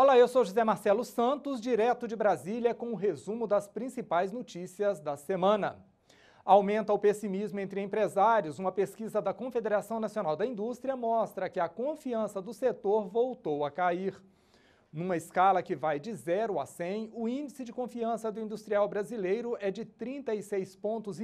Olá, eu sou José Marcelo Santos, direto de Brasília, com o um resumo das principais notícias da semana. Aumenta o pessimismo entre empresários. Uma pesquisa da Confederação Nacional da Indústria mostra que a confiança do setor voltou a cair. Numa escala que vai de 0 a 100, o índice de confiança do industrial brasileiro é de 36,5. pontos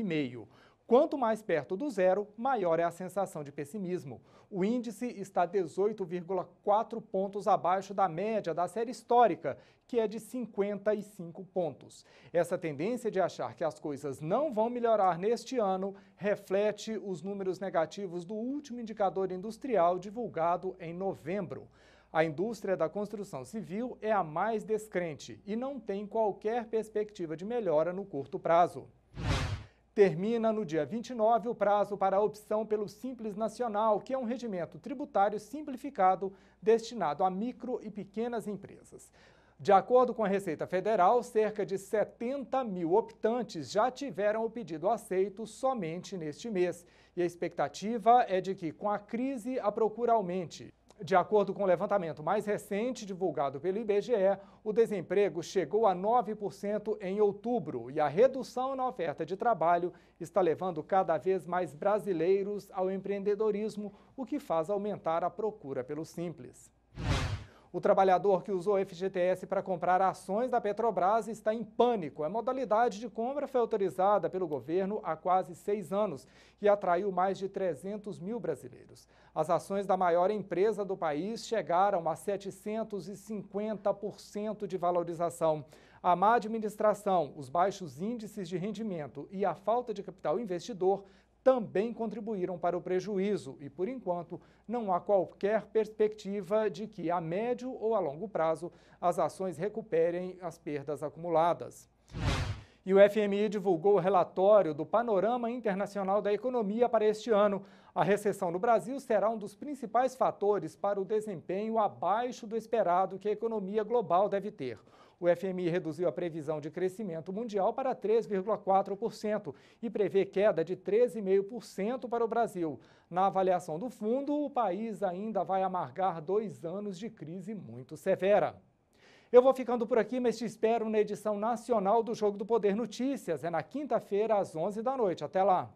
Quanto mais perto do zero, maior é a sensação de pessimismo. O índice está 18,4 pontos abaixo da média da série histórica, que é de 55 pontos. Essa tendência de achar que as coisas não vão melhorar neste ano reflete os números negativos do último indicador industrial divulgado em novembro. A indústria da construção civil é a mais descrente e não tem qualquer perspectiva de melhora no curto prazo. Termina no dia 29 o prazo para a opção pelo Simples Nacional, que é um regimento tributário simplificado destinado a micro e pequenas empresas. De acordo com a Receita Federal, cerca de 70 mil optantes já tiveram o pedido aceito somente neste mês. E a expectativa é de que, com a crise, a procura aumente. De acordo com o levantamento mais recente divulgado pelo IBGE, o desemprego chegou a 9% em outubro e a redução na oferta de trabalho está levando cada vez mais brasileiros ao empreendedorismo, o que faz aumentar a procura pelo simples. O trabalhador que usou FGTS para comprar ações da Petrobras está em pânico. A modalidade de compra foi autorizada pelo governo há quase seis anos e atraiu mais de 300 mil brasileiros. As ações da maior empresa do país chegaram a 750% de valorização. A má administração, os baixos índices de rendimento e a falta de capital investidor também contribuíram para o prejuízo e, por enquanto, não há qualquer perspectiva de que, a médio ou a longo prazo, as ações recuperem as perdas acumuladas. E o FMI divulgou o relatório do Panorama Internacional da Economia para este ano. A recessão no Brasil será um dos principais fatores para o desempenho abaixo do esperado que a economia global deve ter. O FMI reduziu a previsão de crescimento mundial para 3,4% e prevê queda de 13,5% para o Brasil. Na avaliação do fundo, o país ainda vai amargar dois anos de crise muito severa. Eu vou ficando por aqui, mas te espero na edição nacional do Jogo do Poder Notícias. É na quinta-feira, às 11 da noite. Até lá!